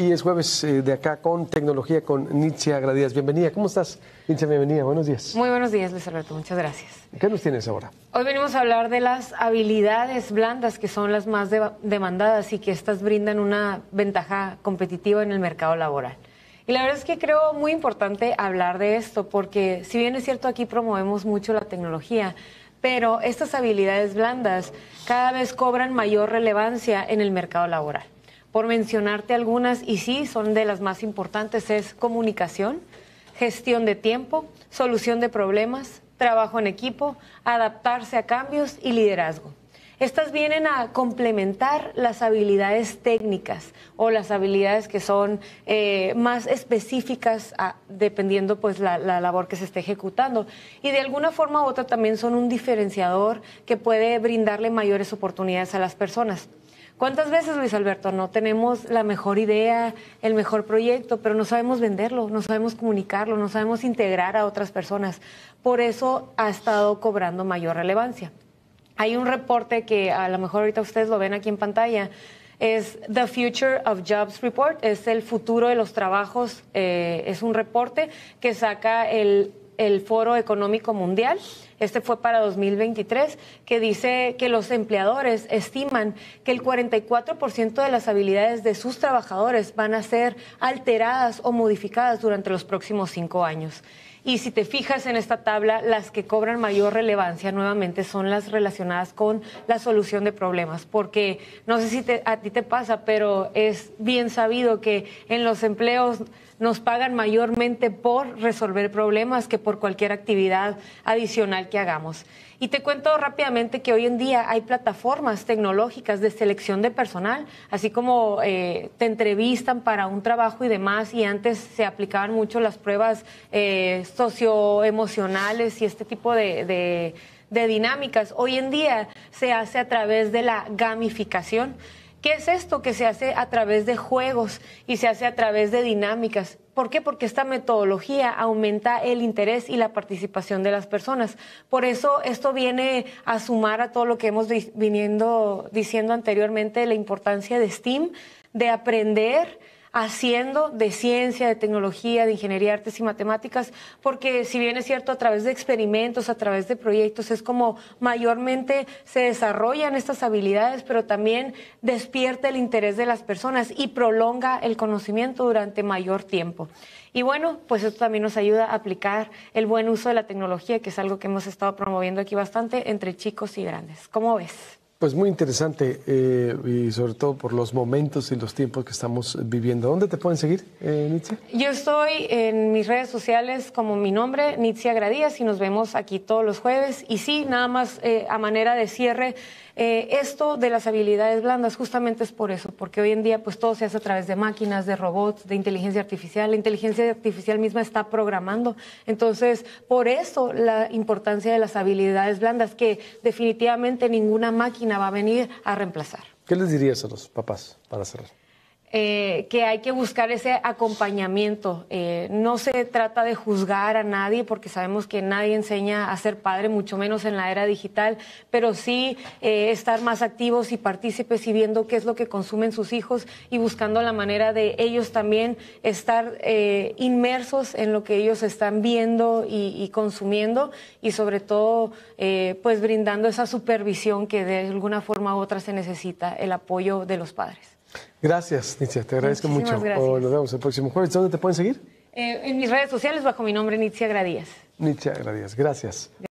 Y es jueves eh, de acá con tecnología con Nietzsche Agradías. Bienvenida, ¿cómo estás? Nietzsche, bienvenida, buenos días. Muy buenos días, Luis Alberto, muchas gracias. ¿Qué nos tienes ahora? Hoy venimos a hablar de las habilidades blandas que son las más demandadas y que estas brindan una ventaja competitiva en el mercado laboral. Y la verdad es que creo muy importante hablar de esto porque si bien es cierto aquí promovemos mucho la tecnología, pero estas habilidades blandas cada vez cobran mayor relevancia en el mercado laboral por mencionarte algunas, y sí, son de las más importantes, es comunicación, gestión de tiempo, solución de problemas, trabajo en equipo, adaptarse a cambios y liderazgo. Estas vienen a complementar las habilidades técnicas o las habilidades que son eh, más específicas dependiendo pues la, la, labor que se esté ejecutando. Y de alguna forma u otra también son un diferenciador que puede brindarle mayores oportunidades a las personas. ¿Cuántas veces, Luis Alberto, no tenemos la mejor idea, el mejor proyecto, pero no sabemos venderlo, no sabemos comunicarlo, no sabemos integrar a otras personas? Por eso ha estado cobrando mayor relevancia. Hay un reporte que a lo mejor ahorita ustedes lo ven aquí en pantalla, es The Future of Jobs Report, es el futuro de los trabajos, eh, es un reporte que saca el Foro Económico Mundial este fue para 2023, que dice que los empleadores estiman que el 44% de las habilidades de sus trabajadores van a ser alteradas o modificadas durante los próximos cinco años. Y si te fijas en esta tabla, las que cobran mayor relevancia nuevamente son las relacionadas con la solución de problemas, porque no sé si a ti te pasa, pero es bien sabido que en los empleos nos pagan mayormente por resolver problemas que por cualquier actividad adicional que hagamos. Y te cuento rápidamente que hoy en día hay plataformas tecnológicas de selección de personal, así como eh, te entrevistan para un trabajo y demás, y antes se aplicaban mucho las pruebas eh, socioemocionales y este tipo de dinámicas. Hoy en día se hace a través de la gamificación. ¿Qué es esto que se hace a través de juegos y se hace a través de dinámicas? ¿Por qué? Porque esta metodología aumenta el interés y la participación de las personas. Por eso esto viene a sumar a todo lo que hemos viniendo diciendo anteriormente, la importancia de STEAM, de aprender, haciendo de ciencia, de tecnología, de ingeniería, artes y matemáticas, porque si bien es cierto, a través de experimentos, a través de proyectos, es como mayormente se desarrollan estas habilidades, pero también despierta el interés de las personas y prolonga el conocimiento durante mayor tiempo. Y bueno, pues esto también nos ayuda a aplicar el buen uso de la tecnología, que es algo que hemos estado promoviendo aquí bastante entre chicos y grandes. ¿Cómo ves? Pues muy interesante eh, y sobre todo por los momentos y los tiempos que estamos viviendo. ¿Dónde te pueden seguir, eh, Nitzia? Yo estoy en mis redes sociales como mi nombre, Nitzia Gradías, y nos vemos aquí todos los jueves. Y sí, nada más eh, a manera de cierre. Eh, esto de las habilidades blandas justamente es por eso, porque hoy en día pues todo se hace a través de máquinas, de robots, de inteligencia artificial. La inteligencia artificial misma está programando. Entonces, por eso la importancia de las habilidades blandas, que definitivamente ninguna máquina va a venir a reemplazar. ¿Qué les dirías a los papás para cerrar? Eh, que hay que buscar ese acompañamiento. Eh, no se trata de juzgar a nadie porque sabemos que nadie enseña a ser padre, mucho menos en la era digital, pero sí eh, estar más activos y partícipes y viendo qué es lo que consumen sus hijos y buscando la manera de ellos también estar inmersos en lo que ellos están viendo y, y consumiendo y sobre todo pues brindando esa supervisión que de alguna forma u otra se necesita, el apoyo de los padres. Gracias, Nitzia. Te agradezco mucho. nos vemos el próximo jueves. ¿Dónde te pueden seguir? Eh, en mis redes sociales bajo mi nombre, Nitzia Gradías. Nitzia Gradías, gracias.